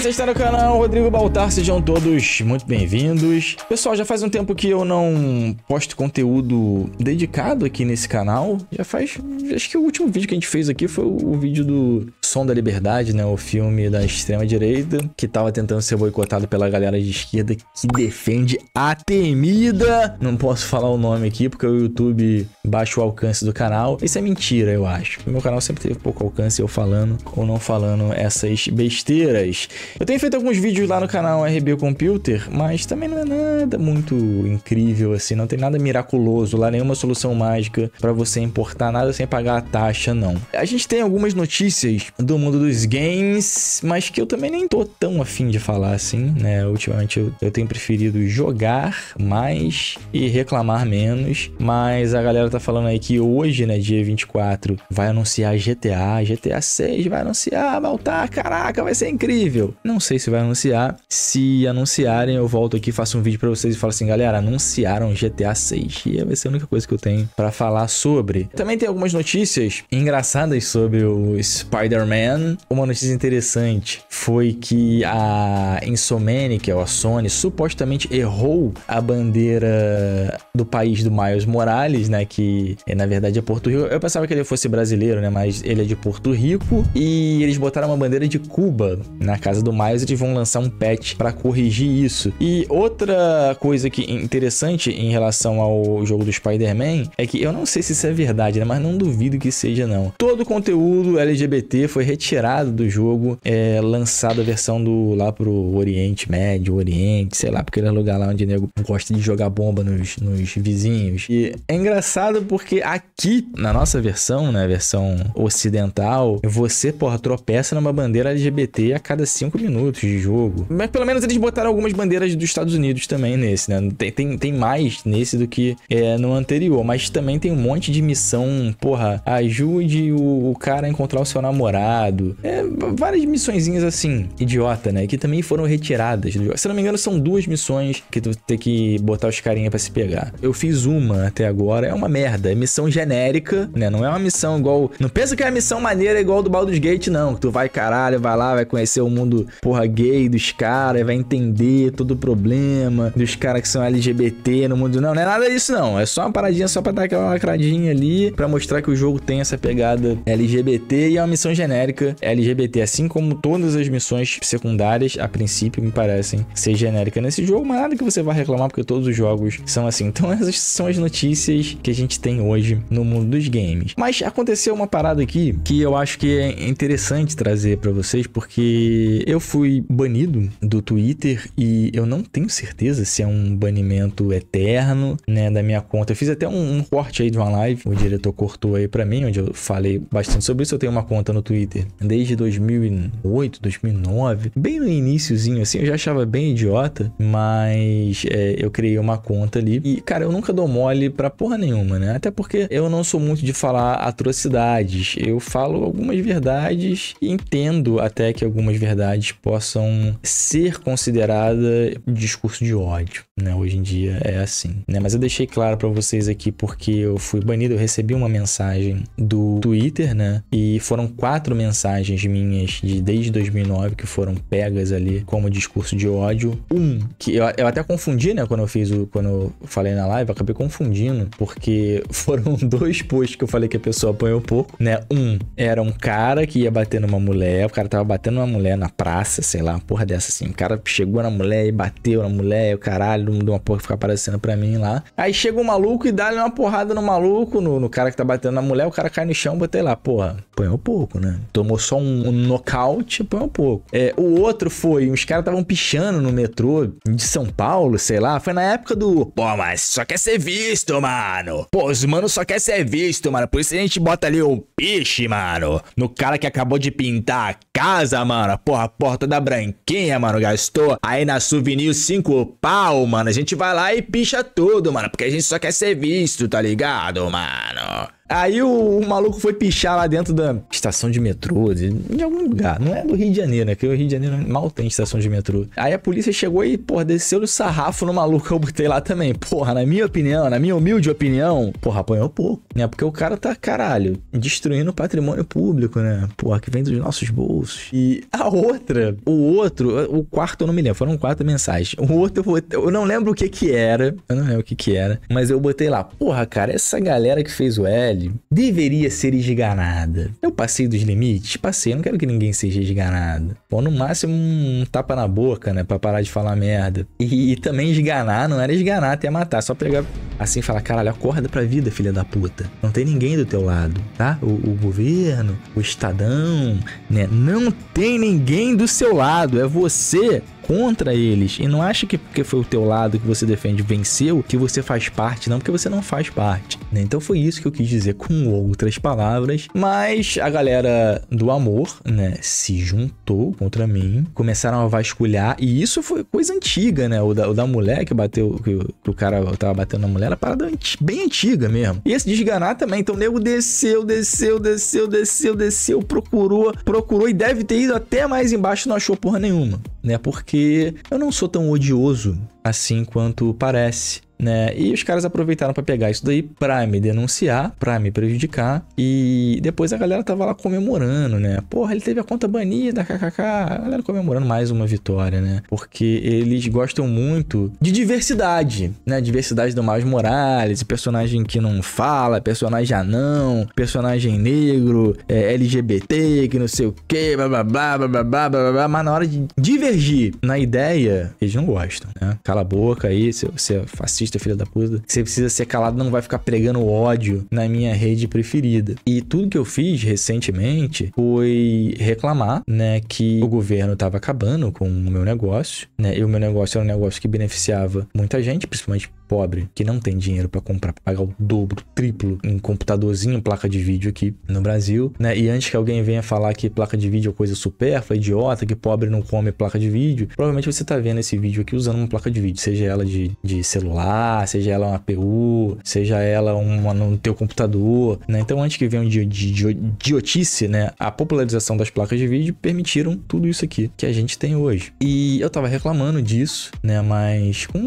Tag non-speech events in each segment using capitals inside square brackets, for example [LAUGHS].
você está no canal Rodrigo Baltar, sejam todos muito bem-vindos. Pessoal, já faz um tempo que eu não posto conteúdo dedicado aqui nesse canal. Já faz, acho que o último vídeo que a gente fez aqui foi o vídeo do Som da Liberdade, né? O filme da extrema-direita, que estava tentando ser boicotado pela galera de esquerda que defende a temida. Não posso falar o nome aqui porque o YouTube baixa o alcance do canal. Isso é mentira, eu acho. O meu canal sempre teve pouco alcance, eu falando ou não falando essas besteiras. Eu tenho feito alguns vídeos lá no canal RB Computer, mas também não é nada muito incrível assim, não tem nada miraculoso lá, nenhuma solução mágica para você importar nada sem pagar a taxa, não. A gente tem algumas notícias do mundo dos games, mas que eu também nem tô tão afim de falar assim, né? Ultimamente eu, eu tenho preferido jogar mais e reclamar menos, mas a galera tá falando aí que hoje, né, dia 24, vai anunciar GTA, GTA 6 vai anunciar, Baltar, caraca, vai ser incrível. Não sei se vai anunciar. Se anunciarem, eu volto aqui, faço um vídeo para vocês e falo assim, galera, anunciaram GTA 6. E vai ser a única coisa que eu tenho para falar sobre. Também tem algumas notícias engraçadas sobre o Spider-Man. Uma notícia interessante foi que a Insomniac, ou é a Sony, supostamente errou a bandeira do país do Miles Morales, né? Que na verdade é Porto Rico. Eu pensava que ele fosse brasileiro, né? Mas ele é de Porto Rico. E eles botaram uma bandeira de Cuba na casa casa do Miles, eles vão lançar um patch para corrigir isso. E outra coisa que interessante em relação ao jogo do Spider-Man é que eu não sei se isso é verdade, né? Mas não duvido que seja, não. Todo o conteúdo LGBT foi retirado do jogo, é lançada a versão do lá pro Oriente Médio, Oriente, sei lá, porque ele é lugar lá onde o nego gosta de jogar bomba nos, nos vizinhos. E é engraçado porque aqui, na nossa versão, né? Versão ocidental, você, porra, tropeça numa bandeira LGBT a cada cinco cinco minutos de jogo. Mas pelo menos eles botaram algumas bandeiras dos Estados Unidos também nesse, né? Tem, tem, tem mais nesse do que é, no anterior, mas também tem um monte de missão, porra, ajude o, o cara a encontrar o seu namorado. É, várias missõezinhas assim, idiota, né? Que também foram retiradas do jogo. Se não me engano, são duas missões que tu tem que botar os carinha para se pegar. Eu fiz uma até agora, é uma merda, é missão genérica, né? Não é uma missão igual... Não pensa que é uma missão maneira igual do Baldur's Gate, não. Tu vai, caralho, vai lá, vai conhecer o mundo porra, gay dos caras, vai entender todo o problema dos caras que são LGBT no mundo. Não, não é nada disso, não. É só uma paradinha só pra dar aquela lacradinha ali, pra mostrar que o jogo tem essa pegada LGBT e é uma missão genérica LGBT, assim como todas as missões secundárias, a princípio, me parecem ser genérica nesse jogo, mas nada que você vá reclamar, porque todos os jogos são assim. Então, [LAUGHS] essas são as notícias que a gente tem hoje no mundo dos games. Mas aconteceu uma parada aqui que eu acho que é interessante trazer para vocês, porque eu fui banido do Twitter e eu não tenho certeza se é um banimento eterno, né, da minha conta. Eu fiz até um, um corte aí de uma live, o diretor cortou aí para mim, onde eu falei bastante sobre isso. Eu tenho uma conta no Twitter desde 2008, 2009, bem no iníciozinho assim, eu já achava bem idiota, mas é, eu criei uma conta ali e, cara, eu nunca dou mole pra porra nenhuma, né? Até porque eu não sou muito de falar atrocidades, eu falo algumas verdades e entendo até que algumas verdades possam ser consideradas discurso de ódio né? Hoje em dia é assim, né? Mas eu deixei claro para vocês aqui porque eu fui banido, eu recebi uma mensagem do Twitter, né? E foram quatro mensagens minhas de desde 2009 que foram pegas ali como discurso de ódio. Um que eu, eu até confundi, né, quando eu fiz o quando eu falei na live, acabei confundindo, porque [LAUGHS] foram dois posts que eu falei que a pessoa apanhou pouco, né? Um era um cara que ia bater numa mulher, o cara tava batendo uma mulher na praça, sei lá, uma porra dessa assim. O cara chegou na mulher e bateu na mulher, o caralho do, uma porra que fica aparecendo pra mim lá. Aí chega um maluco e dá-lhe uma porrada no maluco, no, no, cara que tá batendo na mulher, o cara cai no chão, botei lá, porra, põe um pouco, né? Tomou só um, um nocaute, põe um pouco. É, o outro foi, uns caras estavam pichando no metrô de São Paulo, sei lá, foi na época do, pô, mas só quer ser visto, mano. Pô, os manos só quer ser visto, mano, por isso a gente bota ali um piche, mano, no cara que acabou de pintar a casa, mano, porra, a porta da branquinha, mano, gastou aí na souvenir cinco pau, mano mano. A gente vai lá e picha tudo, mano. Porque a gente só quer ser visto, tá ligado, mano? Aí o, o, maluco foi pichar lá dentro da estação de metrô, de, de, algum lugar. Não é do Rio de Janeiro, né? Porque o Rio de Janeiro mal tem estação de metrô. Aí a polícia chegou e, porra, desceu o sarrafo no maluco que eu botei lá também. Porra, na minha opinião, na minha humilde opinião, porra, apanhou pouco, né? Porque o cara tá, caralho, destruindo o patrimônio público, né? Porra, que vem dos nossos bolsos. E a outra, o outro, o quarto eu não me lembro, foram quatro mensagens. O outro eu, botei, eu não lembro o que que era, eu não lembro o que que era, mas eu botei lá, porra, cara, essa galera que fez o L, deveria ser esganada. Eu passei dos limites? Passei, eu não quero que ninguém seja esganado. Ou no máximo um tapa na boca, né? Pra parar de falar merda. E, e também esganar não era esganar até matar, só pegar assim e falar: caralho, acorda pra vida, filha da puta. Não tem ninguém do teu lado, tá? O, o governo, o Estadão, né? Não tem ninguém do seu lado, é você contra eles. E não acha que porque foi o teu lado que você defende venceu, que você faz parte, não, porque você não faz parte. Né? Então foi isso que eu quis dizer com outras palavras. Mas a galera do amor, né, se juntou contra mim, começaram a vasculhar. E isso foi coisa antiga, né? O da, o da mulher que bateu, que, que o cara tava batendo na mulher, era parada bem antiga mesmo. E esse desganar também. Então o nego desceu, desceu, desceu, desceu, desceu, procurou, procurou e deve ter ido até mais embaixo não achou porra nenhuma, né? Porque porque eu não sou tão odioso assim quanto parece né? E os caras aproveitaram para pegar isso daí pra me denunciar, pra me prejudicar. E depois a galera tava lá comemorando, né? Porra, ele teve a conta banida, kkk. A galera comemorando mais uma vitória, né? Porque eles gostam muito de diversidade, né? Diversidade do Miles Morales, personagem que não fala, personagem anão, personagem negro, é, LGBT, que não sei o que, blá blá blá blá blá blá blá blá. Mas na hora de divergir na ideia, eles não gostam, né? Cala a boca aí, você é fascista racista, filha da puta. Você precisa ser calado, não vai ficar pregando ódio na minha rede preferida. E tudo que eu fiz recentemente foi reclamar, né, que o governo estava acabando com o meu negócio, né? E o meu negócio era um negócio que beneficiava muita gente, principalmente pobre, que não tem dinheiro para comprar, pra pagar o dobro, triplo em computadorzinho, placa de vídeo aqui no Brasil, né? E antes que alguém venha falar que placa de vídeo é coisa supérflua, idiota, que pobre não come placa de vídeo, provavelmente você tá vendo esse vídeo aqui usando uma placa de vídeo, seja ela de, de celular, celular, seja ela uma PU, seja ela uma no teu computador, né? Então, antes que venha um de, idiotice, né? A popularização das placas de vídeo permitiram tudo isso aqui que a gente tem hoje. E eu tava reclamando disso, né? Mas com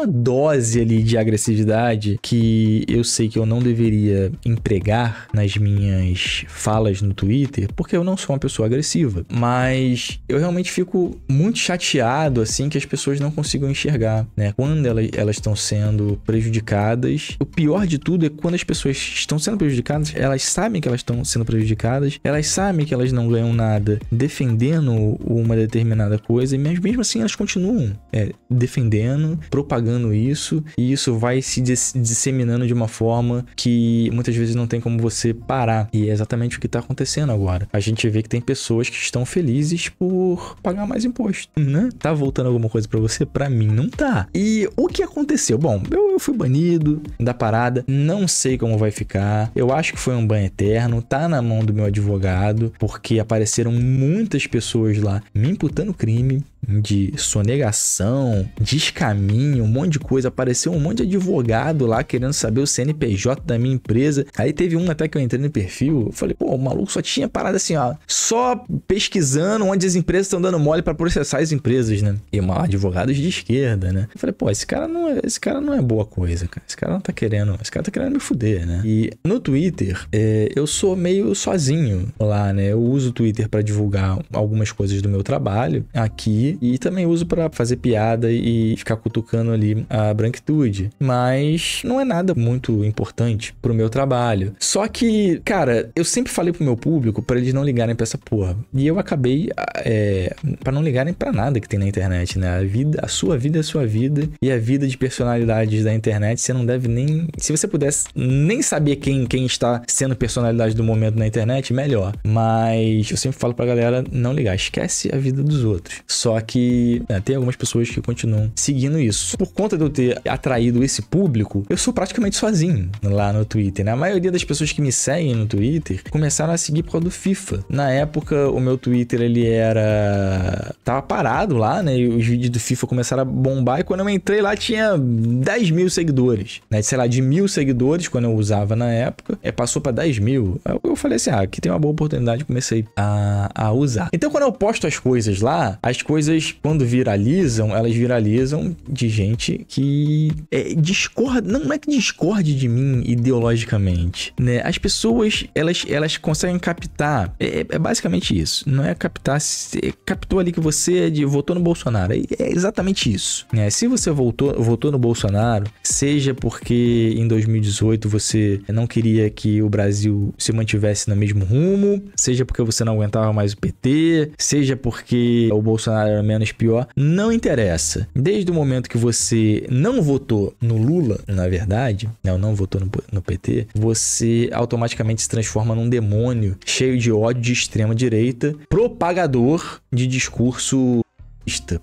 uma dose ali de agressividade que eu sei que eu não deveria empregar nas minhas falas no Twitter, porque eu não sou uma pessoa agressiva. Mas eu realmente fico muito chateado, assim, que as pessoas não consigam enxergar, né? Quando elas estão sendo prejudicadas. O pior de tudo é quando as pessoas estão sendo prejudicadas, elas sabem que elas estão sendo prejudicadas, elas sabem que elas não ganham nada defendendo uma determinada coisa, mas mesmo assim elas continuam é, defendendo, propagando propagando isso e isso vai se dis disseminando de uma forma que muitas vezes não tem como você parar. E é exatamente o que está acontecendo agora. A gente vê que tem pessoas que estão felizes por pagar mais imposto, né? Tá voltando alguma coisa para você? Para mim não tá. E o que aconteceu? Bom, eu, eu fui banido da parada, não sei como vai ficar. Eu acho que foi um banho eterno, tá na mão do meu advogado, porque apareceram muitas pessoas lá me imputando crime de sonegação, descaminho, um monte de coisa, apareceu um monte de advogado lá querendo saber o CNPJ da minha empresa. Aí teve um até que eu entrei no perfil, eu falei, pô, o maluco só tinha parada assim, ó, só pesquisando onde as empresas estão dando mole para processar as empresas, né? E uma advogados de esquerda, né? Eu falei, pô, esse cara não é, esse cara não é boa coisa, cara. Esse cara não tá querendo, esse cara tá querendo me fuder, né? E no Twitter, é, eu sou meio sozinho lá, né? Eu uso o Twitter para divulgar algumas coisas do meu trabalho aqui e também uso para fazer piada e ficar cutucando ali ali a branquitude. Mas não é nada muito importante pro meu trabalho. Só que, cara, eu sempre falei pro meu público para eles não ligarem pra essa porra. E eu acabei é, para não ligarem para nada que tem na internet, né? A vida, a sua vida é a sua vida e a vida de personalidades da internet, você não deve nem, se você pudesse nem saber quem quem está sendo personalidade do momento na internet, melhor. Mas eu sempre falo pra galera não ligar, esquece a vida dos outros. Só que né, tem algumas pessoas que continuam seguindo isso por por conta de eu ter atraído esse público, eu sou praticamente sozinho lá no Twitter, né? A maioria das pessoas que me seguem no Twitter começaram a seguir por causa do FIFA. Na época, o meu Twitter, ele era... Tava parado lá, né? E os vídeos do FIFA começaram a bombar e quando eu entrei lá tinha 10 mil seguidores, né? Sei lá, de mil seguidores, quando eu usava na época, é, passou para 10 mil. Eu falei assim, ah, aqui tem uma boa oportunidade, comecei a, a usar. Então, quando eu posto as coisas lá, as coisas, quando viralizam, elas viralizam de gente gente que é, discorda, não, não é que discorde de mim ideologicamente, né? As pessoas, elas, elas conseguem captar, é, é basicamente isso, não é captar, é, captou ali que você é de, votou no Bolsonaro, é, é exatamente isso, né? Se você votou, votou no Bolsonaro, seja porque em 2018 você não queria que o Brasil se mantivesse no mesmo rumo, seja porque você não aguentava mais o PT, seja porque o Bolsonaro era menos pior, não interessa. Desde o momento que você você não votou no Lula, na verdade, né, ou não votou no, no PT, você automaticamente se transforma num demônio cheio de ódio de extrema direita, propagador de discurso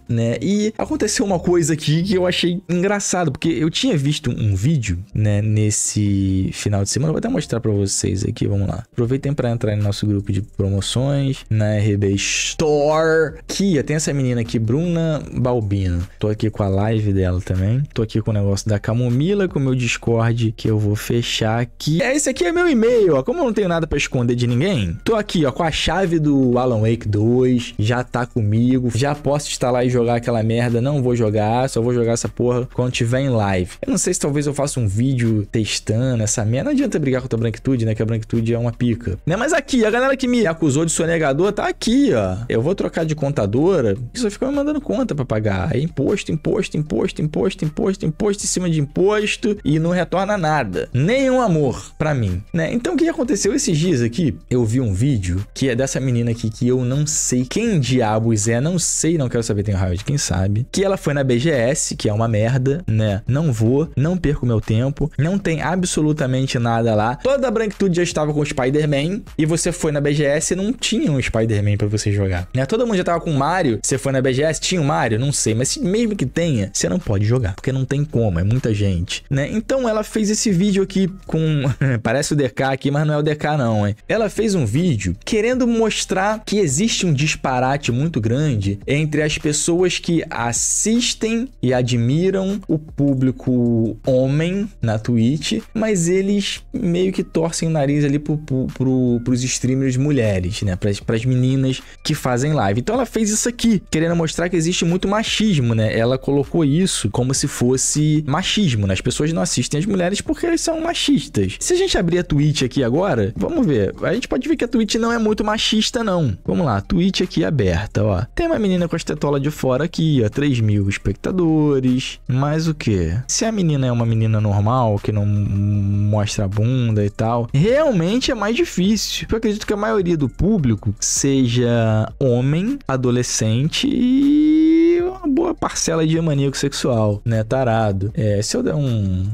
né? E aconteceu uma coisa aqui que eu achei engraçado, porque eu tinha visto um vídeo, né, nesse final de semana. vou até mostrar para vocês aqui, vamos lá. Aproveitem para entrar no nosso grupo de promoções na né, RB Store. Kia, tem essa menina aqui, Bruna Balbino. Tô aqui com a live dela também. Tô aqui com o negócio da camomila, com o meu Discord, que eu vou fechar aqui. É, esse aqui é meu e-mail, ó. Como eu não tenho nada para esconder de ninguém, tô aqui, ó, com a chave do Alan Wake 2, já tá comigo, já posso instalar tá e jogar aquela merda. Não vou jogar, só vou jogar essa porra quando tiver em live. Eu não sei se talvez eu faça um vídeo testando essa merda. Não adianta brigar com a branquitude, né? Que a branquitude é uma pica. Né? Mas aqui, a galera que me acusou de sonegador tá aqui, ó. Eu vou trocar de contadora. Isso fica me mandando conta pra pagar. É imposto, imposto, imposto, imposto, imposto, imposto em cima de imposto e não retorna nada. Nenhum amor pra mim, né? Então o que aconteceu esses dias aqui? Eu vi um vídeo que é dessa menina aqui que eu não sei quem diabos é, não sei não quero quero saber, tem raio de quem sabe. Que ela foi na BGS, que é uma merda, né? Não vou, não perco meu tempo, não tem absolutamente nada lá. Toda a branquitude já estava com o Spider-Man e você foi na BGS e não tinha um Spider-Man para você jogar, né? Todo mundo já tava com o Mario, você foi na BGS, tinha o Mario, não sei, mas mesmo que tenha, você não pode jogar, porque não tem como, é muita gente, né? Então ela fez esse vídeo aqui com [LAUGHS] parece o DK aqui, mas não é o DK não, hein? Ela fez um vídeo querendo mostrar que existe um disparate muito grande entre a as pessoas que assistem e admiram o público homem na Twitch, mas eles meio que torcem o nariz ali pro, pro, pro, pros streamers mulheres, né? Pras, pras meninas que fazem live. Então ela fez isso aqui, querendo mostrar que existe muito machismo, né? Ela colocou isso como se fosse machismo, né? As pessoas não assistem as mulheres porque elas são machistas. Se a gente abrir a Twitch aqui agora, vamos ver. A gente pode ver que a Twitch não é muito machista, não. Vamos lá, Twitch aqui aberta, ó. Tem uma menina com as Cartola de Fora aqui, ó, 3 mil espectadores. Mas o que? Se a menina é uma menina normal, que não mostra a bunda e tal, realmente é mais difícil. Eu acredito que a maioria do público seja homem, adolescente e uma boa parcela de maníaco sexual, né? Tarado. É, se eu der um.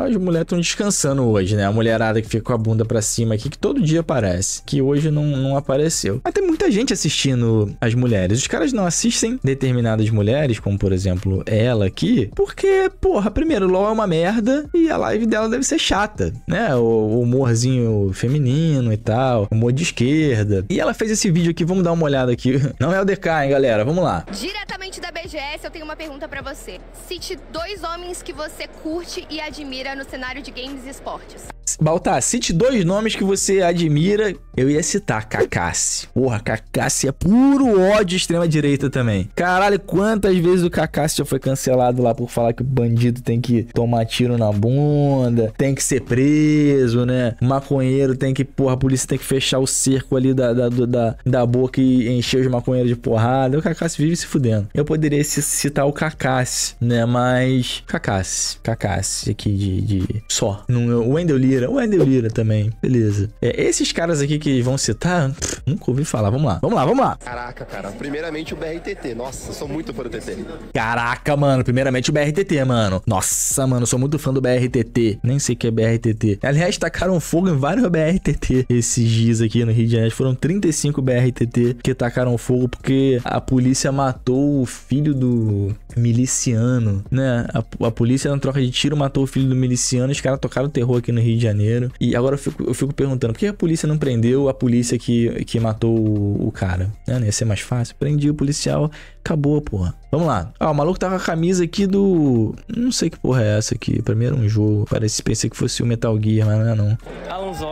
As mulheres estão descansando hoje, né? A mulherada que fica com a bunda pra cima aqui, que todo dia aparece, que hoje não, não apareceu. Mas tem muita gente assistindo as mulheres. Os caras não assistem determinadas mulheres, como por exemplo ela aqui, porque, porra, primeiro, LOL é uma merda e a live dela deve ser chata, né? O, o humorzinho feminino e tal, humor de esquerda. E ela fez esse vídeo aqui, vamos dar uma olhada aqui. [LAUGHS] Não é o DK, hein, galera? Vamos lá. Diretamente Diretamente da BGS, eu tenho uma pergunta para você. Cite dois homens que você curte e admira no cenário de games e esportes. Baltar, cite dois nomes que você admira. Eu ia citar Cacassi. Porra, Cacassi é puro ódio extrema-direita também. Caralho, quantas vezes o Cacassi já foi cancelado lá por falar que o bandido tem que tomar tiro na bunda, tem que ser preso, né? Maconheiro tem que, porra, a polícia tem que fechar o cerco ali da, da, da, da boca e encher os maconheiros de porrada. O Cacassi vive se fudendo. Eu poderia citar o Cacassi, né? Mas. Cacassi. Cacassi aqui de. de... Só. o Wendel Lira Lira. O Wendel é Lira também. Beleza. É, esses caras aqui que vão citar, pff, nunca ouvi falar. Vamos lá, vamos lá, vamos lá. Caraca, cara. Primeiramente o BRTT. Nossa, sou muito fã do TT. Caraca, mano. Primeiramente o BRTT, mano. Nossa, mano. Sou muito fã do BRTT. Nem sei o que é BRTT. Aliás, tacaram fogo em vários BRTT esses dias aqui no Rio de Janeiro. Foram 35 BRTT que tacaram fogo porque a polícia matou o filho do miliciano, né? A, a polícia na troca de tiro matou o filho do miliciano. Os caras tocaram terror aqui no Rio de Janeiro. Janeiro. E agora eu fico, eu fico perguntando, por que a polícia não prendeu a polícia que, que matou o, o cara? Né? Não ia ser mais fácil? Prendi o policial, acabou, porra. Vamos lá. Ah, o maluco tá com a camisa aqui do... Não sei que porra é essa aqui. Pra mim era um jogo. Parece, pensei que fosse o Metal Gear, mas não é não. Alonso.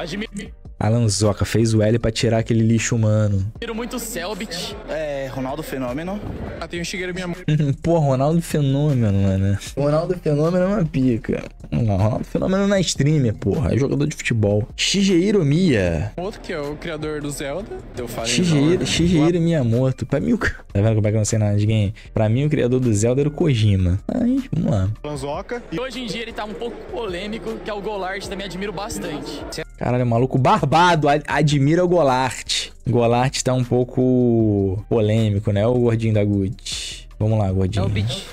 Admiro. Alan Zoca fez o L para tirar aquele lixo humano. Admiro muito o Selbit. É, Ronaldo Fenômeno. Ah, tem um Shigeru minha [LAUGHS] Pô, Ronaldo Fenômeno, mano. Ronaldo Fenômeno é uma pica. Não, Ronaldo Fenômeno na streamer, porra. É jogador de futebol. Shigeru Miya. Outro que é o criador do Zelda. Eu falei Shigeru, Shigeru Miyamoto. Pra mim o... Tá vendo como é que eu não sei nada de game? Pra mim o criador do Zelda era o Kojima. Aí, vamos lá. Lanzoca. E hoje em dia ele tá um pouco polêmico, que é o Golart, também admiro bastante. Caralho, maluco barbado, admira o Golart. Golart tá um pouco polêmico, né? O gordinho da Gucci. Vamos lá, gordinho.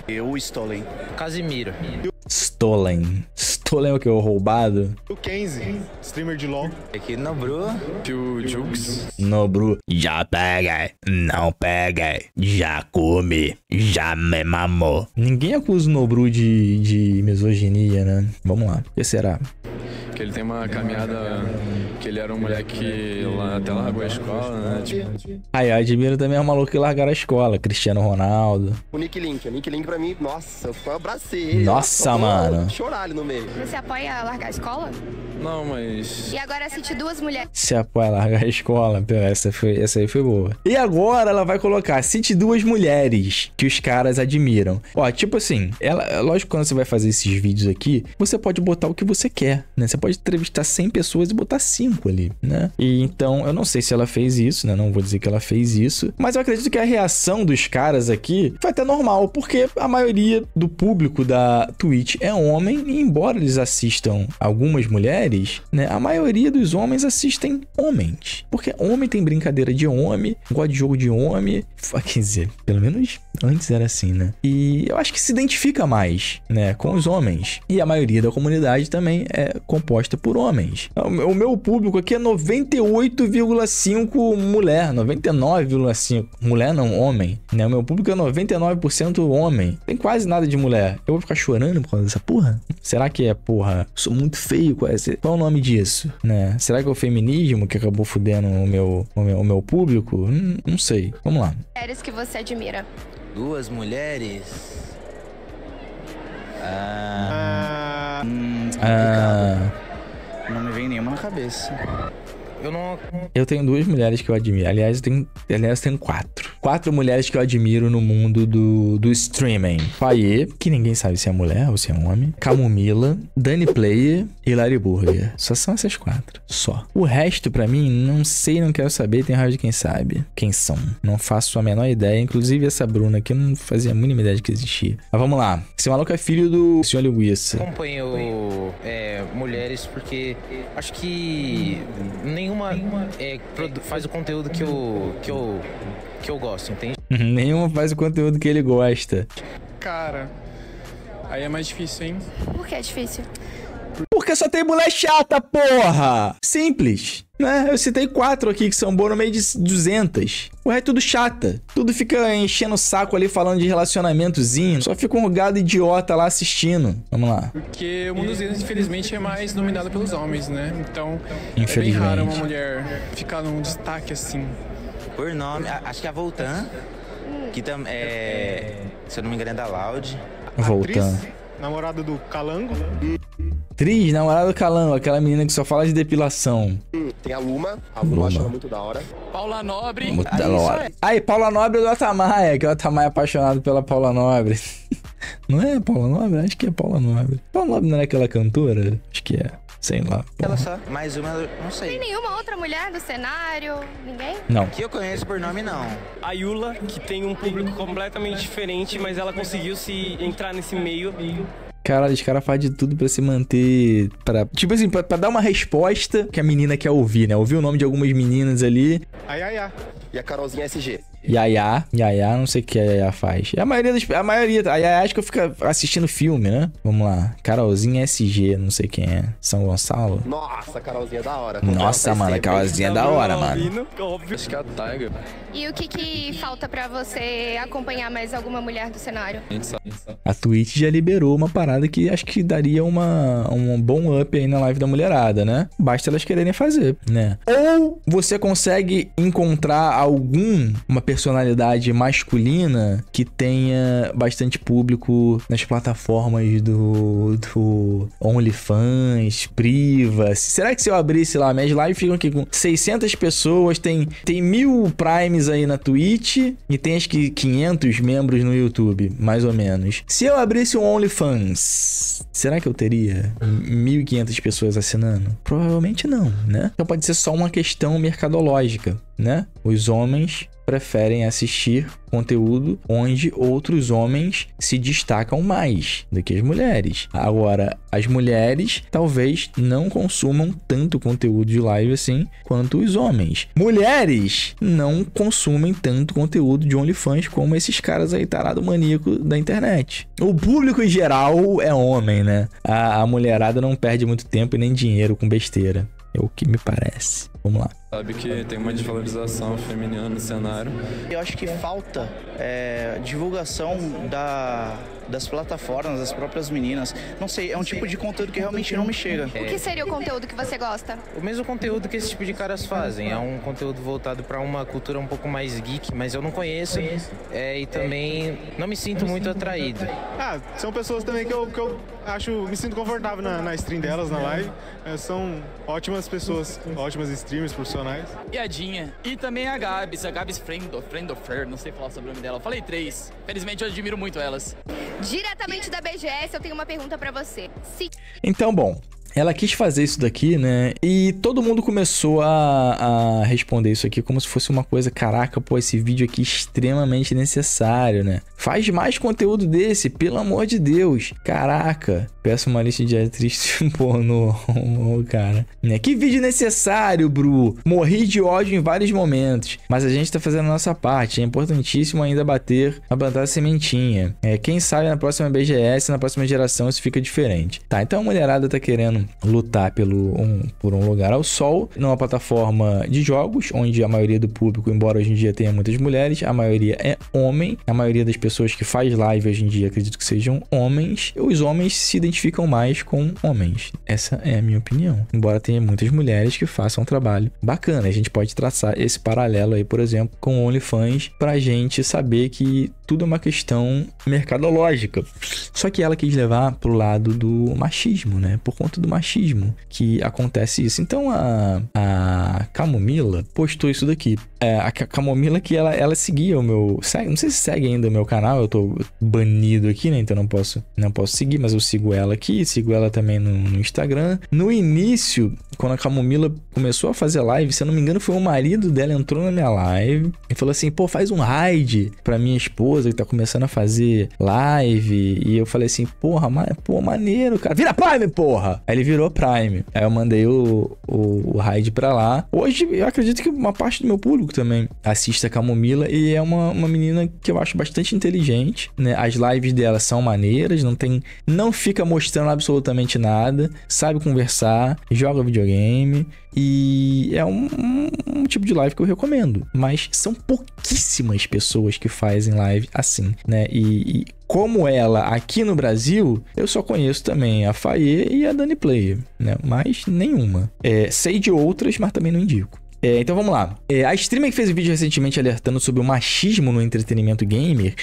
É o Eu, Stolen. Casimiro. Stolen. Tu lembra que eu roubado? O Kenzie, streamer de LoL. Aqui é Nobru, o Jukes. Bru. já pega, não pega, já come, já me mamou. Ninguém acusa o Nobru de, de misoginia, né? Vamos lá, o que será? Que ele tem uma caminhada. Que ele era um moleque que até largou a escola, né? Tipo... Aí, eu admiro também os é malucos que largaram a escola. Cristiano Ronaldo. O Nick Link. O Nick Link pra mim, nossa, foi um abracei. Nossa, mano. Um no meio. Você apoia largar a escola? Não, mas. E agora assiste duas mulheres. Se apoia largar a escola. Essa, foi, essa aí foi boa. E agora ela vai colocar: cite duas mulheres que os caras admiram. Ó, tipo assim, ela, lógico, quando você vai fazer esses vídeos aqui, você pode botar o que você quer, né? Você pode entrevistar 100 pessoas e botar 5 ali, né? E então, eu não sei se ela fez isso, né? Não vou dizer que ela fez isso. Mas eu acredito que a reação dos caras aqui foi até normal, porque a maioria do público da Twitch é homem, e embora homens assistam algumas mulheres, né, a maioria dos homens assistem homens. Porque homem tem brincadeira de homem, gosta de jogo de homem. Ah, quer dizer, pelo menos antes era assim, né? E eu acho que se identifica mais, né, com os homens. E a maioria da comunidade também é composta por homens. O meu público aqui é 98,5 mulher, 99,5 mulher não homem, né? O meu público é 99% homem. Tem quase nada de mulher. Eu vou ficar chorando por causa dessa porra? Será que é porra, sou muito feio quase. Qual o nome disso, né? Será que é o feminismo que acabou fudendo o meu, o meu, o meu público? Hum, não sei. Vamos lá. Mulheres que você admira. Duas mulheres? Ah. ah, hum, ah não me vem nenhuma na cabeça. Eu não. Eu tenho duas mulheres que eu admiro. Aliás, eu tenho, aliás, eu tenho quatro quatro mulheres que eu admiro no mundo do, do streaming. Faye, que ninguém sabe se é mulher ou se é homem. Camomila, Dani Player e Larry Burger. Só são essas quatro. Só. O resto, para mim, não sei, não quero saber. Tem raio de quem sabe. Quem são? Não faço a menor ideia. Inclusive essa Bruna aqui, eu não fazia a mínima ideia de que existia. Mas vamos lá. Esse maluco é filho do Senhor Linguiça. Acompanho é, mulheres porque acho que nenhuma é, faz o conteúdo que eu, que eu, que eu gosto gostam. Tem... [LAUGHS] Nenhuma faz o conteúdo que ele gosta. Cara, aí é mais difícil, hein? Por que é difícil? Porque só tem mulher chata, porra! Simples, né? Eu citei quatro aqui que são boas no meio de 200. O resto é tudo chata. Tudo fica enchendo o saco ali falando de relacionamentozinho. Só fica um gado idiota lá assistindo. Vamos lá. Porque o mundo dos gays, infelizmente, é mais dominado pelos homens, né? Então, é bem raro uma mulher ficar num destaque assim. Por nome, acho que é a Voltan, que também é, se eu não me engano, é da Loud. Voltan. namorada do Calango. Tris, namorada do Calango, aquela menina que só fala de depilação. Tem a Luma, a Luma, Luma. muito da hora. Paula Nobre. Muito da hora. Aí, Paula Nobre do Atamaia, que é o Atamaia é apaixonado pela Paula Nobre. [LAUGHS] Não é Paula Nobre? Acho que é Paula Nobre. Paula Nobre não é aquela cantora? Acho que é. Sei lá. Ela só. Mais uma, não sei. Tem nenhuma outra mulher do cenário? Ninguém? Não. Que eu conheço por nome, não. A Yula, que tem um público completamente diferente, mas ela conseguiu se entrar nesse meio. Cara, os caras fazem de tudo para se manter. Pra, tipo assim, pra, pra, dar uma resposta que a menina quer ouvir, né? Ouvir o nome de algumas meninas ali. Ai, ai, ai. E a Carolzinha SG. Yaya, Yaya, não sei o que a Yaya faz. A maioria das. A maioria. A Yaya acho que eu fico assistindo filme, né? Vamos lá. Carolzinha SG, não sei quem é. São Gonçalo. Nossa, Carolzinha é da hora. Nossa, mano, a Carolzinha é da hora, mano. Acho que é a Tiger. E o que, que falta pra você acompanhar mais alguma mulher do cenário? A Twitch já liberou uma parada que acho que daria uma, um bom up aí na live da mulherada, né? Basta elas quererem fazer, né? Ou você consegue encontrar algum. Uma personalidade masculina que tenha bastante público nas plataformas do, do OnlyFans, Privas. Será que se eu abrisse lá, minhas lives ficam aqui com 600 pessoas, tem, tem mil primes aí na Twitch e tem acho que 500 membros no YouTube, mais ou menos. Se eu abrisse um OnlyFans, será que eu teria 1.500 pessoas assinando? Provavelmente não, né? Então pode ser só uma questão mercadológica, né? Os homens preferem assistir conteúdo onde outros homens se destacam mais do que as mulheres. Agora, as mulheres talvez não consumam tanto conteúdo de live assim quanto os homens. Mulheres não consumem tanto conteúdo de OnlyFans como esses caras aí tarado maníaco da internet. O público em geral é homem, né? A, a mulherada não perde muito tempo e nem dinheiro com besteira. É o que me parece. Vamos lá. Sabe que tem uma desvalorização feminina no cenário. Eu acho que falta é, divulgação da, das plataformas, das próprias meninas. Não sei, é um tipo de conteúdo que realmente não me chega. O que seria o conteúdo que você gosta? O mesmo conteúdo que esse tipo de caras fazem. É um conteúdo voltado para uma cultura um pouco mais geek, mas eu não conheço. É, e também não me sinto muito atraído. Ah, são pessoas também que eu, que eu acho, me sinto confortável na, na stream delas, na live. É, são ótimas pessoas, ótimas streams streamers profissionais. Dinha E também a Gabs, a Gabs Friend of, Fair, não sei falar sobre o nome dela. Eu falei três. Felizmente eu admiro muito elas. Diretamente da BGS, eu tenho uma pergunta para você. Sim. Então, bom, ela quis fazer isso daqui, né? E todo mundo começou a, a, responder isso aqui como se fosse uma coisa, caraca, pô, esse vídeo aqui é extremamente necessário, né? Faz mais conteúdo desse, pelo amor de Deus. Caraca, peço uma lista de atrizes [LAUGHS] pornô, cara. Né? Que vídeo necessário, Bru. Morri de ódio em vários momentos, mas a gente tá fazendo a nossa parte. É importantíssimo ainda bater a plantar a sementinha. É, quem sabe na próxima BGS, na próxima geração, isso fica diferente. Tá, então a mulherada tá querendo lutar pelo, um, por um lugar ao sol numa plataforma de jogos, onde a maioria do público, embora hoje em dia tenha muitas mulheres, a maioria é homem. A maioria das pessoas que faz live hoje em dia acredito que sejam homens. Os homens se identificam mais com homens. Essa é a minha opinião. Embora tenha muitas mulheres que façam um trabalho bacana. A gente pode traçar esse paralelo aí, por exemplo, com o OnlyFans pra gente saber que tudo é uma questão mercadológica. Só que ela quis levar pro lado do machismo, né? Por conta do machismo que acontece isso. Então a, a Camomila postou isso daqui. É, a Camomila que ela, ela seguia o meu. Segue, não sei se segue ainda o meu canal, eu tô banido aqui, né? Então não posso, não posso seguir, mas eu sigo ela aqui, sigo ela também no, no Instagram. No início, quando a Camomila começou a fazer live, se eu não me engano, foi o marido dela entrou na minha live e falou assim: pô, faz um raid pra minha esposa esposa que tá começando a fazer live. E eu falei assim, porra, ma pô, maneiro, cara. Vira Prime, porra! Aí ele virou Prime. Aí eu mandei o, o, o Raid pra lá. Hoje eu acredito que uma parte do meu público também assista a Camomila. E é uma, uma menina que eu acho bastante inteligente, né? As lives dela são maneiras, não tem. Não fica mostrando absolutamente nada. Sabe conversar, joga videogame. E é um, um, tipo de live que eu recomendo. Mas são pouquíssimas pessoas que fazem live assim, né? E, e como ela aqui no Brasil, eu só conheço também a Faye e a Dani Player, né? Mas nenhuma. É, sei de outras, mas também não indico. É, então vamos lá. É, a streamer que fez um vídeo recentemente alertando sobre o machismo no entretenimento gamer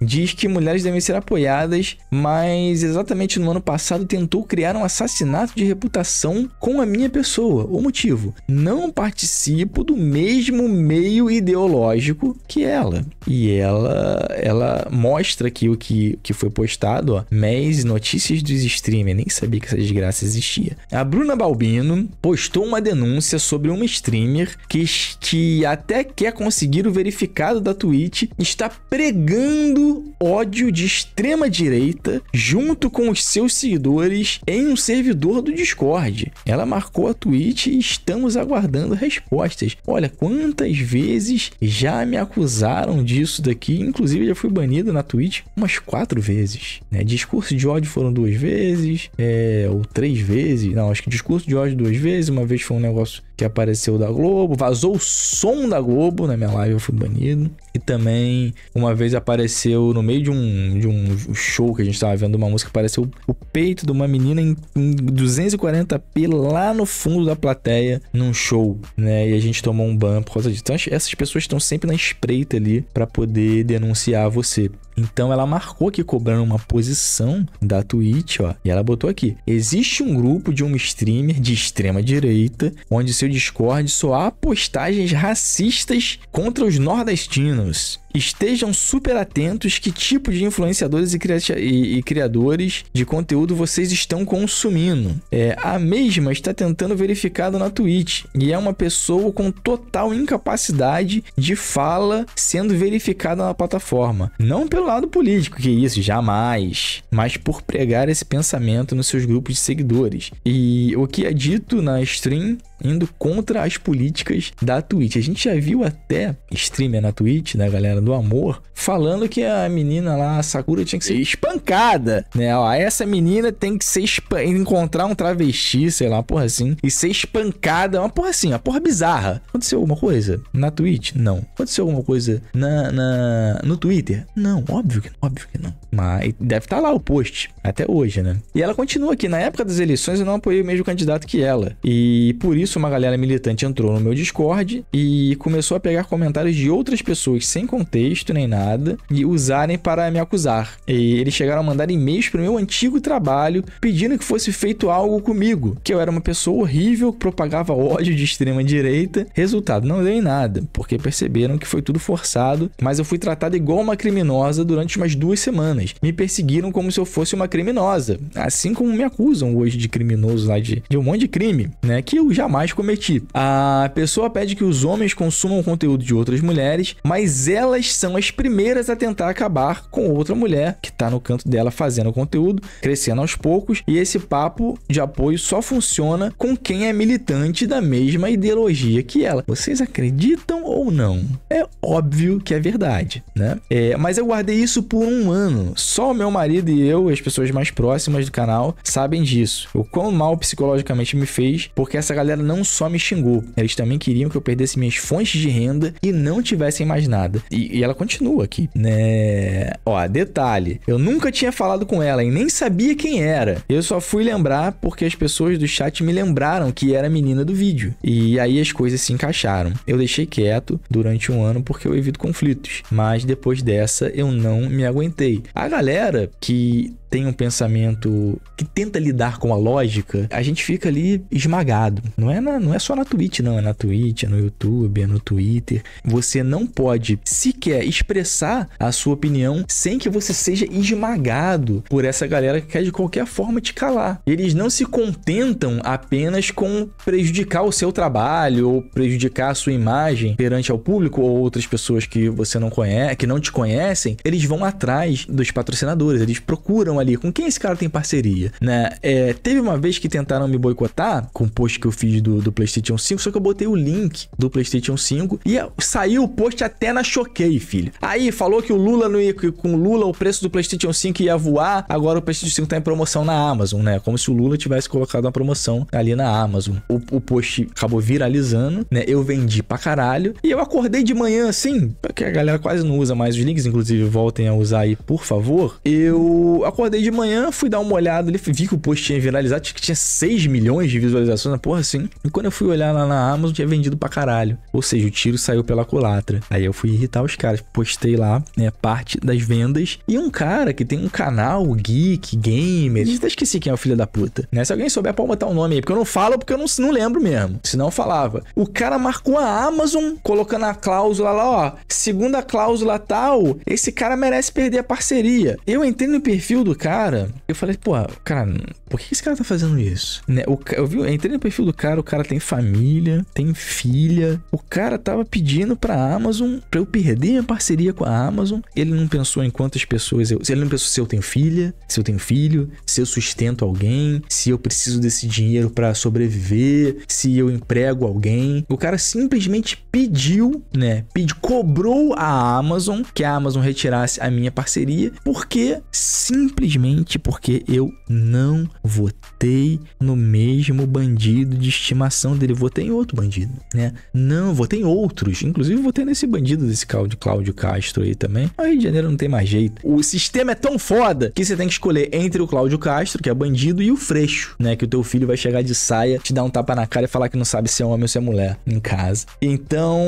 diz que mulheres devem ser apoiadas, mas exatamente no ano passado tentou criar um assassinato de reputação com a minha pessoa. O motivo? Não participo do mesmo meio ideológico que ela. E ela ela mostra aqui o que, que foi postado, ó. Mês notícias dos streamers. Nem sabia que essa desgraça existia. A Bruna Balbino postou uma denúncia sobre uma streamer que, que até quer conseguir o verificado da Twitch, está pregando ódio de extrema direita junto com os seus seguidores em um servidor do Discord. Ela marcou a tweet e estamos aguardando respostas. Olha quantas vezes já me acusaram disso daqui, inclusive já fui banido na Twitch umas quatro vezes. Né? Discurso de ódio foram duas vezes, é, ou três vezes. Não, acho que discurso de ódio duas vezes. Uma vez foi um negócio que apareceu da Globo, vazou o som da Globo na né? minha live, eu fui banido. E também uma vez apareceu no meio de um, de um show que a gente tava vendo uma música, apareceu o peito de uma menina em, em 240p lá no fundo da plateia num show, né? E a gente tomou um ban por causa disso. Então essas pessoas estão sempre na espreita ali para poder denunciar você. Então ela marcou aqui cobrando uma posição da Twitch, ó. E ela botou aqui: existe um grupo de um streamer de extrema direita onde seu Discord só há postagens racistas contra os nordestinos. Estejam super atentos que tipo de influenciadores e, e, e criadores de conteúdo vocês estão consumindo. É, a mesma está tentando verificado na Twitch e é uma pessoa com total incapacidade de fala sendo verificada na plataforma. Não pelo lado político, que isso jamais, mas por pregar esse pensamento nos seus grupos de seguidores. E o que é dito na stream indo contra as políticas da Twitch. A gente já viu até streamer na Twitch, né, galera do amor, falando que a menina lá, a Sakura, tinha que ser espancada, né? Ó, essa menina tem que ser encontrar um travesti, sei lá, porra assim, e ser espancada, uma porra assim, uma porra bizarra. Aconteceu alguma coisa na Twitch? Não. Aconteceu alguma coisa na, na no Twitter? Não, óbvio que não, óbvio que não. Mas deve estar tá lá o post até hoje, né? E ela continua aqui, na época das eleições eu não apoiei o mesmo candidato que ela. E por isso disso, uma galera militante entrou no meu Discord e começou a pegar comentários de outras pessoas sem contexto nem nada e usarem para me acusar. E eles chegaram a mandar e-mails pro meu antigo trabalho pedindo que fosse feito algo comigo, que eu era uma pessoa horrível, que propagava ódio de extrema direita. Resultado, não deu em nada, porque perceberam que foi tudo forçado, mas eu fui tratada igual uma criminosa durante umas duas semanas. Me perseguiram como se eu fosse uma criminosa, assim como me acusam hoje de criminoso lá de, de um monte de crime, né? Que eu jamais jamais cometi. A pessoa pede que os homens consumam conteúdo de outras mulheres, mas elas são as primeiras a tentar acabar com outra mulher que está no canto dela fazendo conteúdo, crescendo aos poucos, e esse papo de apoio só funciona com quem é militante da mesma ideologia que ela. Vocês acreditam ou não? É óbvio que é verdade, né? É, mas eu guardei isso por um ano. Só o meu marido e eu, as pessoas mais próximas do canal, sabem disso. O quão mal psicologicamente me fez, porque essa galera não só me xingou, eles também queriam que eu perdesse minhas fontes de renda e não tivessem mais nada. E, e ela continua aqui, né? Ó, detalhe, eu nunca tinha falado com ela e nem sabia quem era. Eu só fui lembrar porque as pessoas do chat me lembraram que era a menina do vídeo. E aí as coisas se encaixaram. Eu deixei quieto durante um ano porque eu evito conflitos, mas depois dessa eu não me aguentei. A galera que tem um pensamento que tenta lidar com a lógica, a gente fica ali esmagado. Não é, na, não é só na Twitch, não. É na Twitch, é no YouTube, é no Twitter. Você não pode sequer expressar a sua opinião sem que você seja esmagado por essa galera que quer de qualquer forma te calar. Eles não se contentam apenas com prejudicar o seu trabalho ou prejudicar a sua imagem perante ao público ou outras pessoas que você não conhece, que não te conhecem. Eles vão atrás dos patrocinadores, eles procuram ali? Com quem esse cara tem parceria? Né? É, teve uma vez que tentaram me boicotar com o um post que eu fiz do, do PlayStation 5, só que eu botei o link do PlayStation 5 e saiu o post até na Choquei, filho. Aí falou que o Lula não ia, que com o Lula o preço do PlayStation 5 ia voar, agora o PlayStation 5 tá em promoção na Amazon, né? Como se o Lula tivesse colocado uma promoção ali na Amazon. O, o post acabou viralizando, né? Eu vendi pra caralho e eu acordei de manhã assim, porque a galera quase não usa mais os links, inclusive voltem a usar aí, por favor. Eu acordei acordei de manhã, fui dar uma olhada ali, vi que o post tinha viralizado, acho que tinha 6 milhões de visualizações, na porra assim. E quando eu fui olhar lá na Amazon, tinha vendido pra caralho. Ou seja, o tiro saiu pela culatra. Aí eu fui irritar os caras, postei lá, né, parte das vendas. E um cara que tem um canal geek, gamer, até esqueci quem é o filho da puta, né? Se alguém souber, pode botar o um nome aí, porque eu não falo, porque eu não, não lembro mesmo. Se não, falava. O cara marcou a Amazon, colocando a cláusula lá, ó, segunda cláusula tal, esse cara merece perder a parceria. Eu entrei no perfil do cara, eu falei, pô, cara, por que esse cara tá fazendo isso? Né? O, eu, vi, eu entrei no perfil do cara, o cara tem família, tem filha. O cara tava pedindo pra Amazon pra eu perder minha parceria com a Amazon. Ele não pensou em quantas pessoas eu. Ele não pensou se eu tenho filha, se eu tenho filho, se eu sustento alguém, se eu preciso desse dinheiro para sobreviver, se eu emprego alguém. O cara simplesmente pediu, né? Pediu, cobrou a Amazon que a Amazon retirasse a minha parceria, porque simplesmente simplesmente porque eu não votei no mesmo bandido de estimação dele. Votei em outro bandido, né? Não, votei em outros. Inclusive, votei nesse bandido desse Cláudio, Cláudio Castro aí também. O Rio de Janeiro não tem mais jeito. O sistema é tão foda que você tem que escolher entre o Cláudio Castro, que é bandido, e o Freixo, né? Que o teu filho vai chegar de saia, te dar um tapa na cara e falar que não sabe se é homem ou se é mulher em casa. Então,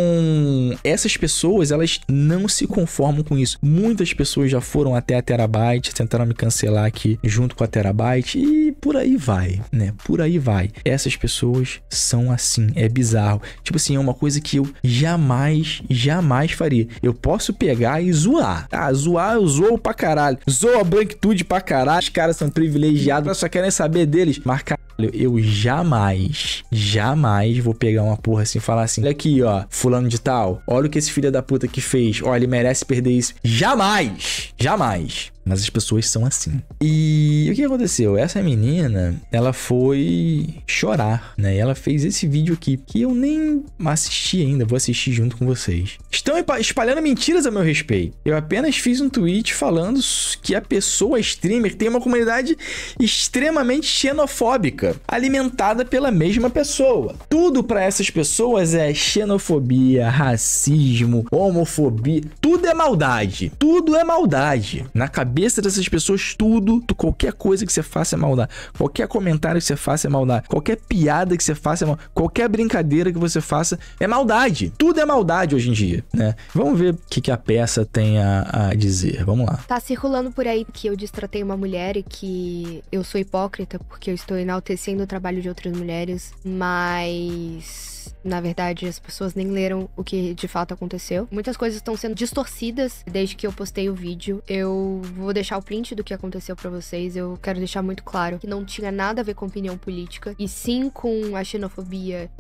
essas pessoas, elas não se conformam com isso. Muitas pessoas já foram até a Terabyte, tentaram me cancelar cancelar aqui junto com a Terabyte e por aí vai, né? Por aí vai. Essas pessoas são assim, é bizarro. Tipo assim, é uma coisa que eu jamais, jamais faria. Eu posso pegar e zoar. Ah, zoar eu zoo pra caralho. Zoa a branquitude pra caralho. Os caras são privilegiados, só querem saber deles. Marcar eu jamais, jamais vou pegar uma porra assim e falar assim: olha aqui, ó, fulano de tal, olha o que esse filho da puta que fez, ó, ele merece perder isso. Jamais! Jamais! Mas as pessoas são assim. E o que aconteceu? Essa menina, ela foi chorar, né? E ela fez esse vídeo aqui, que eu nem assisti ainda, vou assistir junto com vocês. Estão espalhando mentiras a meu respeito. Eu apenas fiz um tweet falando que a pessoa streamer tem uma comunidade extremamente xenofóbica outra, alimentada pela mesma pessoa. Tudo para essas pessoas é xenofobia, racismo, homofobia, tudo é maldade. Tudo é maldade. Na cabeça dessas pessoas, tudo, qualquer coisa que você faça é maldade. Qualquer comentário que você faça é maldade. Qualquer piada que você faça é maldade. Qualquer brincadeira que você faça é maldade. Tudo é maldade hoje em dia, né? Vamos ver o que, que a peça tem a, a dizer. Vamos lá. Tá circulando por aí que eu destratei uma mulher e que eu sou hipócrita porque eu estou enaltecendo sendo o trabalho de outras mulheres, mas na verdade as pessoas nem leram o que de fato aconteceu. Muitas coisas estão sendo distorcidas desde que eu postei o vídeo. Eu vou deixar o print do que aconteceu para vocês. Eu quero deixar muito claro que não tinha nada a ver com opinião política e sim com a xenofobia.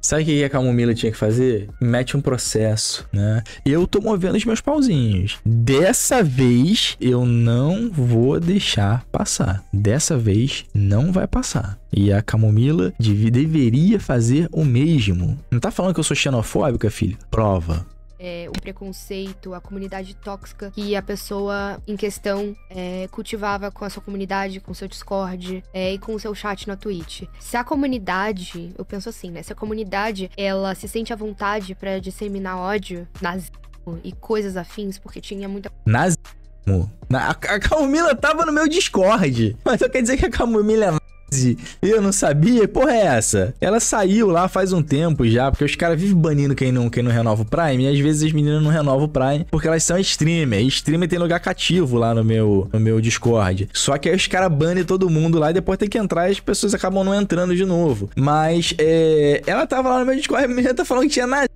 Sabe o que a Camomila tinha que fazer? Mete um processo, né? Eu tô movendo os meus pauzinhos. Dessa vez eu não vou deixar passar. Dessa vez não vai passar. E a camomila dev deveria fazer o mesmo. Não tá falando que eu sou xenofóbica, filho? Prova. É, o preconceito, a comunidade tóxica que a pessoa em questão é, cultivava com a sua comunidade, com o seu Discord é, e com o seu chat na Twitch. Se a comunidade, eu penso assim, né? Se a comunidade ela se sente à vontade para disseminar ódio, nazismo e coisas afins, porque tinha muita. Nazismo? A, a Camomila tava no meu Discord. Mas eu quero dizer que a Camomila é eu não sabia, porra é essa? Ela saiu lá faz um tempo já, porque os caras vivem banindo quem não, quem não renova o Prime, e às vezes as meninas não renovam o Prime, porque elas são streamer, e streamer tem lugar cativo lá no meu, no meu Discord. Só que aí os caras banem todo mundo lá, e depois tem que entrar e as pessoas acabam não entrando de novo. Mas, é, ela tava lá no meu Discord, a menina tá falando que tinha nada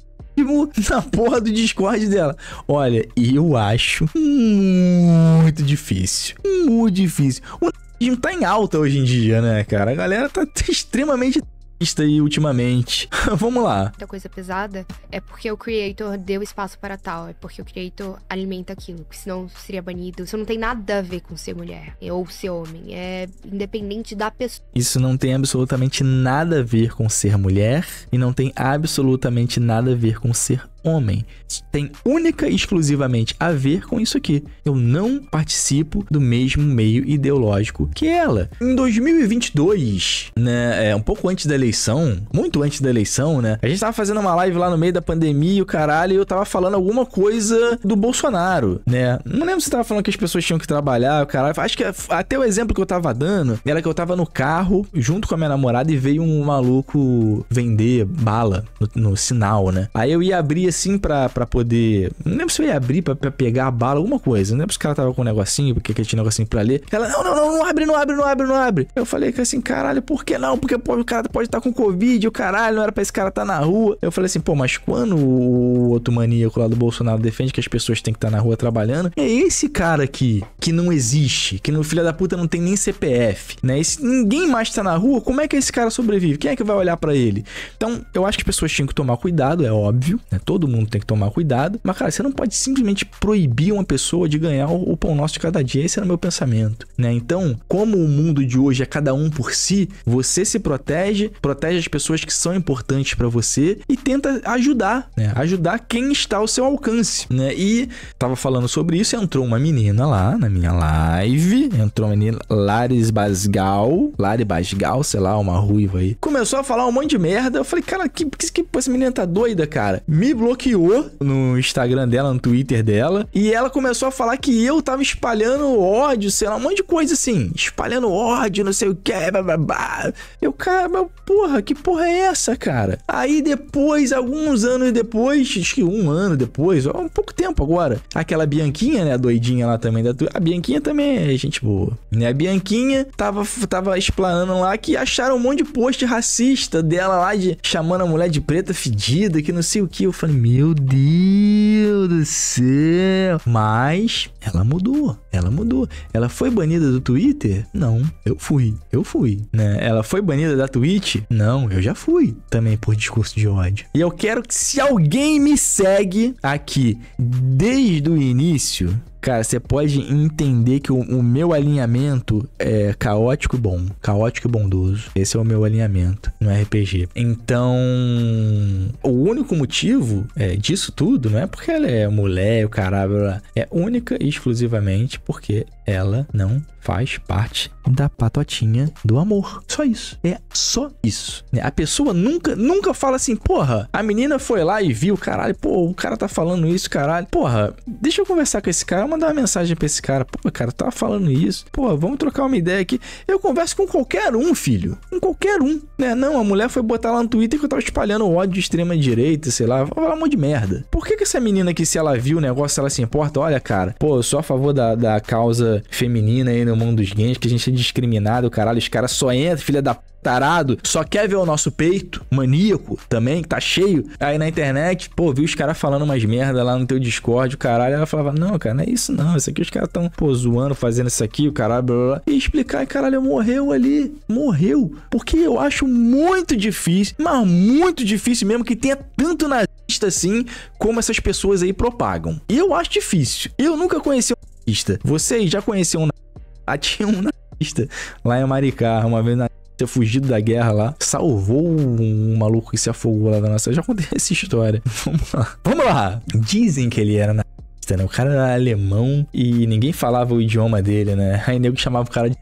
na porra do Discord dela. Olha, eu acho muito difícil. Muito difícil budismo tá em alta hoje em dia, né, cara? A galera tá [LAUGHS] extremamente triste aí ultimamente. [LAUGHS] Vamos lá. Muita coisa pesada é porque o creator deu espaço para tal, é porque o creator alimenta aquilo, porque senão seria banido. Isso não tem nada a ver com ser mulher ou ser homem, é independente da pessoa. Isso não tem absolutamente nada a ver com ser mulher e não tem absolutamente nada a ver com ser homem tem única e exclusivamente a ver com isso aqui. Eu não participo do mesmo meio ideológico que ela. Em 2022, né, é, um pouco antes da eleição, muito antes da eleição, né, a gente tava fazendo uma live lá no meio da pandemia e o caralho, e eu tava falando alguma coisa do Bolsonaro, né? Não lembro se tava falando que as pessoas tinham que trabalhar, o caralho. Acho que até o exemplo que eu tava dando era que eu tava no carro junto com a minha namorada e veio um maluco vender bala no, no sinal, né? Aí eu ia abrir assim para poder. Não lembro se eu ia abrir pra, pra pegar a bala, alguma coisa. Não lembro se o cara tava com um negocinho, porque aquele tinha um negocinho pra ler. Ela, não, não, não, não abre, não abre, não abre, não abre. Eu falei assim, caralho, por que não? Porque pô, o cara pode estar tá com Covid, o caralho, não era pra esse cara estar tá na rua. Eu falei assim, pô, mas quando o outro maníaco lá do Bolsonaro defende que as pessoas têm que estar tá na rua trabalhando, é esse cara aqui que não existe, que no filho da puta não tem nem CPF, né? esse ninguém mais tá na rua, como é que esse cara sobrevive? Quem é que vai olhar para ele? Então, eu acho que as pessoas tinham que tomar cuidado, é óbvio, né? Todo todo mundo tem que tomar cuidado. Mas, cara, você não pode simplesmente proibir uma pessoa de ganhar o, pão nosso de cada dia. Esse era o meu pensamento, né? Então, como o mundo de hoje é cada um por si, você se protege, protege as pessoas que são importantes para você e tenta ajudar, né? Ajudar quem está ao seu alcance, né? E tava falando sobre isso, entrou uma menina lá na minha live, entrou uma menina Laris Basgal, Lari Basgal, sei lá, uma ruiva aí. Começou a falar um monte de merda. Eu falei, cara, que, que, que essa menina tá doida, cara? Me bloqueou bloqueou no Instagram dela, no Twitter dela. E ela começou a falar que eu tava espalhando ódio, sei lá, um monte de coisa assim. Espalhando ódio, não sei o que, Eu, cara, mas porra, que porra é essa, cara? Aí depois, alguns anos depois, acho que um ano depois, ó, um pouco tempo agora, aquela Bianquinha, né, a doidinha lá também da A Bianquinha também é gente boa. Né? A Bianquinha tava, tava explanando lá que acharam um monte de post racista dela lá, de chamando a mulher de preta fedida, que não sei o que. Eu falei, meu Deus do céu. Mas ela mudou, ela mudou. Ela foi banida do Twitter? Não, eu fui, eu fui, né? Ela foi banida da Twitch? Não, eu já fui também por discurso de ódio. E eu quero que se alguém me segue aqui desde o início, Cara, você pode entender que o, o, meu alinhamento é caótico e bom. Caótico e bondoso. Esse é o meu alinhamento no RPG. Então, o único motivo é, disso tudo não é porque ela é mulher, o caralho, é única e exclusivamente porque ela não faz parte da patotinha do amor. Só isso. É só isso. É, a pessoa nunca, nunca fala assim, porra, a menina foi lá e viu, caralho, pô, o cara tá falando isso, caralho. Porra, deixa eu conversar com esse cara, mandar uma mensagem pra esse cara. Pô, cara, tá falando isso. Pô, vamos trocar uma ideia aqui. Eu converso com qualquer um, filho. Com qualquer um, né? Não, a mulher foi botar lá no Twitter que eu tava espalhando ódio de extrema direita, sei lá, falar um monte de merda. Por que que essa menina que se ela viu o negócio, ela se importa? Olha, cara, pô, eu sou a favor da, da causa feminina aí no mundo dos games, que a gente é discriminado, caralho. Os caras só entram, filha da tarado, só quer ver o nosso peito, maníaco também, que tá cheio. Aí na internet, pô, viu os caras falando umas merda lá no teu Discord, o caralho. Ela falava, não, cara, não é isso não. Isso aqui os caras tão, pô, zoando, fazendo isso aqui, o caralho, blá, blá, blá. E explicar, caralho, morreu ali, morreu. Porque eu acho muito difícil, mas muito difícil mesmo que tenha tanto nazista assim como essas pessoas aí propagam. E eu acho difícil. Eu nunca conheci um nazista. Vocês já conheciam um nazista? Ah, tinha um nazista lá em Maricá, uma vez na ter fugido da guerra lá, salvou um maluco que se afogou lá da nossa. Eu já contei [LAUGHS] essa história. Vamos lá. Vamos lá. Dizem que ele era nazista, né? O cara era alemão e ninguém falava o idioma dele, né? Aí nego chamava o cara de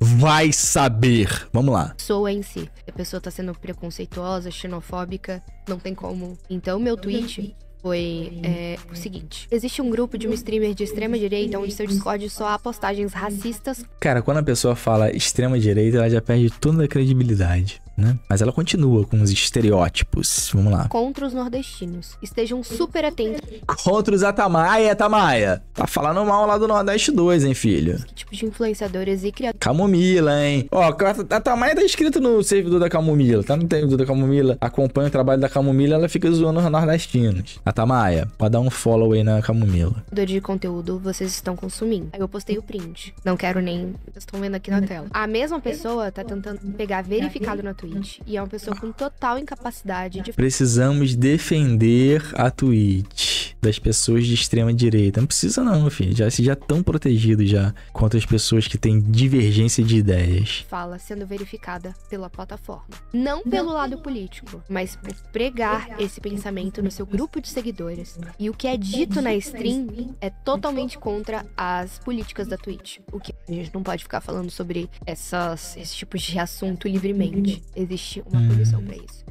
Vai saber. Vamos lá. Soa em si. A pessoa tá sendo preconceituosa, xenofóbica, não tem como. Então, meu tweet foi é, o seguinte: existe um grupo de um streamer de extrema direita onde seu Discord é só há postagens racistas. Cara, quando a pessoa fala extrema direita, ela já perde toda a credibilidade né? Mas ela continua com os estereótipos. Vamos lá. Contra os nordestinos. Estejam super atentos. Contra os Atamaia, Atamaia. Tá falando mal lá do Nordeste 2, hein, filho? Que tipo de influenciadores e criadores. Camomila, hein? Ó, a Atamaia tá inscrito no servidor da Camomila. Tá no servidor da Camomila. Acompanha o trabalho da Camomila, ela fica zoando os nordestinos. Atamaia, pra dar um follow aí na Camomila. De conteúdo vocês estão consumindo. Aí eu postei o print. Não quero nem. Vocês estão vendo aqui na tela. A mesma pessoa tá tentando pegar verificado na Twitter Twitch. E é uma pessoa com total incapacidade de. Precisamos defender a Twitch das pessoas de extrema direita. Não precisa não, filho. Já se já tão protegido já contra as pessoas que têm divergência de ideias. Fala sendo verificada pela plataforma, não pelo lado político, mas por pregar, esse pensamento no seu grupo de seguidores. E o que é dito na stream é totalmente contra as políticas da Twitch. O que a gente não pode ficar falando sobre essas, esses tipos de assunto livremente. Uhum. Existe uma punição hum, para isso.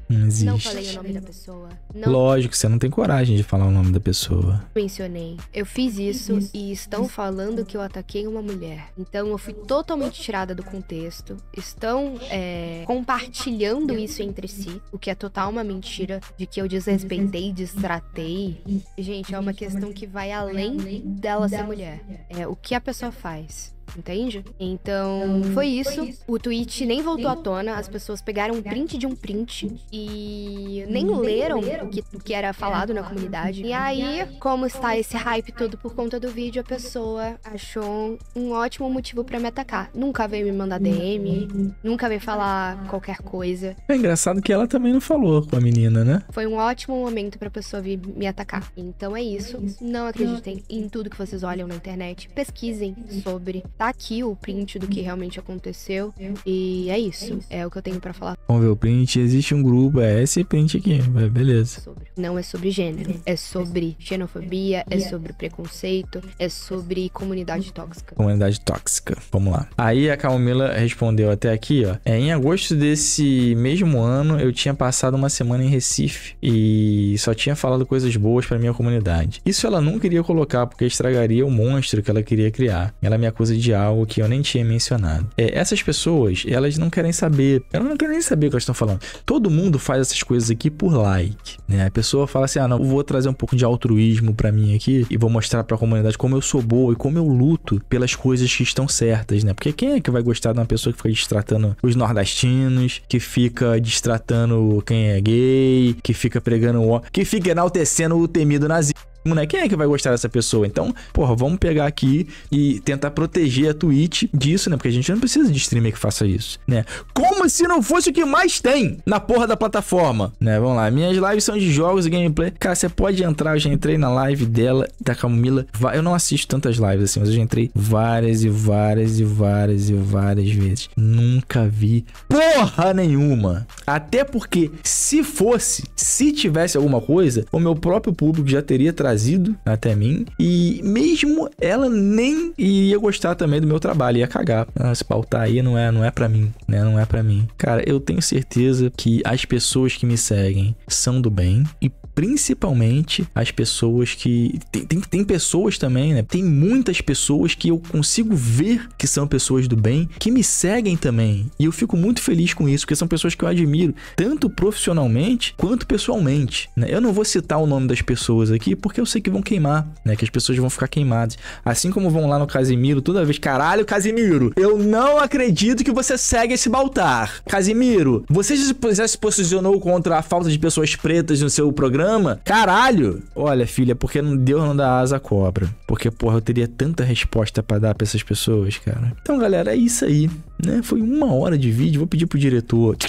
Não, não falei o nome da pessoa. Não... Lógico, você não tem coragem de falar o nome da pessoa. Mencionei. Eu fiz isso e estão falando que eu ataquei uma mulher. Então eu fui totalmente tirada do contexto. Estão é, compartilhando isso entre si, o que é total uma mentira de que eu desrespeitei, destratei. Gente, é uma questão que vai além dela ser mulher. É o que a pessoa faz entende? Então, então foi isso. Foi isso. O tweet nem voltou à tona, as pessoas pegaram um print de um print e nem leram o que, que era falado na comunidade. E aí, como está esse hype todo por conta do vídeo, a pessoa achou um ótimo motivo para me atacar. Nunca veio me mandar DM, nunca veio falar qualquer coisa. É engraçado que ela também não falou com a menina, né? Foi um ótimo momento pra pessoa vir me atacar. Então é isso. É não acreditem em tudo que vocês olham na internet. Pesquisem sobre tá aqui o print do que realmente aconteceu. E é isso. É o que eu tenho para falar. Vamos ver o print. Existe um grupo, é esse print aqui. É, beleza. Não é sobre gênero. É sobre xenofobia, é sobre preconceito, é sobre comunidade tóxica. Comunidade tóxica. Vamos lá. Aí a Camila respondeu até aqui, ó. É, em agosto desse mesmo ano, eu tinha passado uma semana em Recife e só tinha falado coisas boas para minha comunidade. Isso ela não queria colocar porque estragaria o monstro que ela queria criar. Ela me acusa de de algo que eu nem tinha mencionado. É, essas pessoas, elas não querem saber, elas não querem nem saber o que elas estão falando. Todo mundo faz essas coisas aqui por like, né? A pessoa fala assim: "Ah, não, vou trazer um pouco de altruísmo para mim aqui e vou mostrar para a comunidade como eu sou boa e como eu luto pelas coisas que estão certas, né? Porque quem é que vai gostar de uma pessoa que fica destratando os nordestinos, que fica destratando quem é gay, que fica pregando, que fica enaltecendo o temido nazismo? né? Quem é que vai gostar dessa pessoa? Então, porra, vamos pegar aqui e tentar proteger a Twitch disso, né? Porque a gente não precisa de streamer que faça isso, né? Como se não fosse o que mais tem na porra da plataforma, né? Vamos lá. Minhas lives são de jogos e gameplay. Cara, você pode entrar. Eu já entrei na live dela, da Camila. Eu não assisto tantas lives assim, mas eu já entrei várias e várias e várias e várias vezes. Nunca vi porra nenhuma. Até porque, se fosse, se tivesse alguma coisa, o meu próprio público já teria trazido trazido até mim. E mesmo ela nem ia gostar também do meu trabalho, ia cagar. Ah, Se pautar tá aí não é, não é para mim, né? Não é para mim. Cara, eu tenho certeza que as pessoas que me seguem são do bem e principalmente as pessoas que. Tem, tem, tem, pessoas também, né? Tem muitas pessoas que eu consigo ver que são pessoas do bem, que me seguem também. E eu fico muito feliz com isso, porque são pessoas que eu admiro, tanto profissionalmente quanto pessoalmente. Né? Eu não vou citar o nome das pessoas aqui, porque eu sei que vão queimar, né? Que as pessoas vão ficar queimadas. Assim como vão lá no Casimiro toda vez. Caralho, Casimiro, eu não acredito que você segue esse Baltar. Casimiro, você já se posicionou contra a falta de pessoas pretas no seu programa? programa. Caralho! Olha, filha, é porque não deu não dá asa à cobra. Porque, porra, eu teria tanta resposta para dar pra essas pessoas, cara. Então, galera, é isso aí, né? Foi uma hora de vídeo. Vou pedir pro diretor [TSK]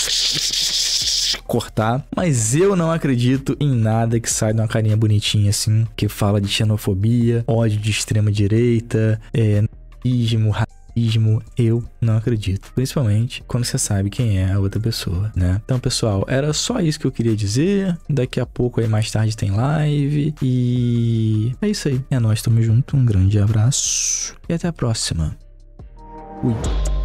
cortar, mas eu não acredito em nada que sai de uma carinha bonitinha assim, que fala de xenofobia, ódio de extrema direita, é, racismo, racismo, eu não acredito. Principalmente quando você sabe quem é a outra pessoa, né? Então, pessoal, era só isso que eu queria dizer. Daqui a pouco aí mais tarde tem live. E é isso aí. É nós, tamo junto. Um grande abraço e até a próxima. Fui.